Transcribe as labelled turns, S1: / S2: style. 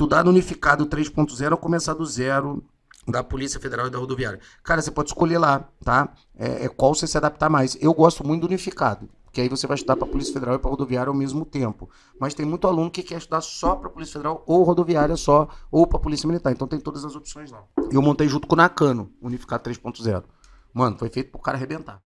S1: estudar no unificado 3.0 ou começar do zero da Polícia Federal e da Rodoviária. Cara, você pode escolher lá, tá? É, é qual você se adaptar mais. Eu gosto muito do unificado que aí você vai estudar para a Polícia Federal e para Rodoviária ao mesmo tempo. Mas tem muito aluno que quer estudar só para Polícia Federal ou Rodoviária só, ou para Polícia Militar. Então tem todas as opções lá. Eu montei junto com o Nakano, Unificado
S2: 3.0. Mano, foi feito para o cara arrebentar.